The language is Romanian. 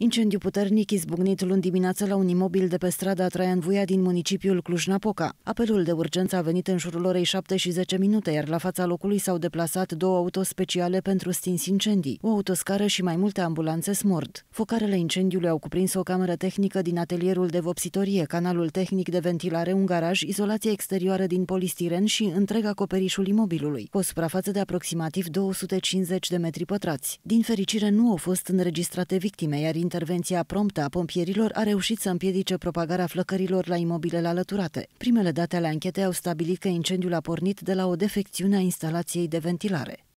Incendiu puternic izbucnit luni dimineață la un imobil de pe strada Traian Vuia din municipiul Cluj-Napoca. Apelul de urgență a venit în jurul orei 7 și 10 minute, iar la fața locului s-au deplasat două auto speciale pentru stins incendii, o autoscară și mai multe ambulanțe smord. Focarele incendiului au cuprins o cameră tehnică din atelierul de vopsitorie, canalul tehnic de ventilare, un garaj, izolație exterioară din polistiren și întreg acoperișul imobilului, cu o suprafață de aproximativ 250 de metri pătrați. Din fericire, nu au fost înregistrate victime, iar intervenția promptă a pompierilor a reușit să împiedice propagarea flăcărilor la imobilele alăturate. Primele date ale anchetei au stabilit că incendiul a pornit de la o defecțiune a instalației de ventilare.